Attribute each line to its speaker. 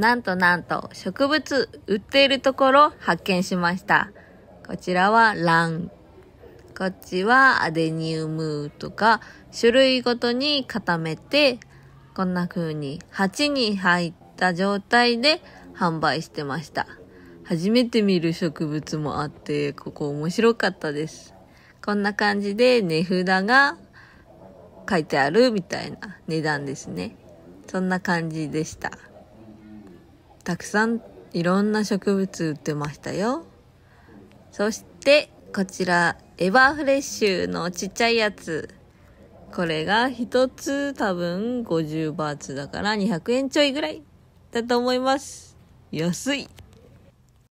Speaker 1: なんとなんと植物売っているところ発見しました。こちらはラン。こっちはアデニウムとか種類ごとに固めて、こんな風に鉢に入った状態で販売してました。初めて見る植物もあって、ここ面白かったです。こんな感じで値札が書いてあるみたいな値段ですね。そんな感じでした。たくさんいろんな植物売ってましたよ。そして、こちら、エバーフレッシュのちっちゃいやつ。これが一つ多分50バーツだから200円ちょいぐらいだと思います。安い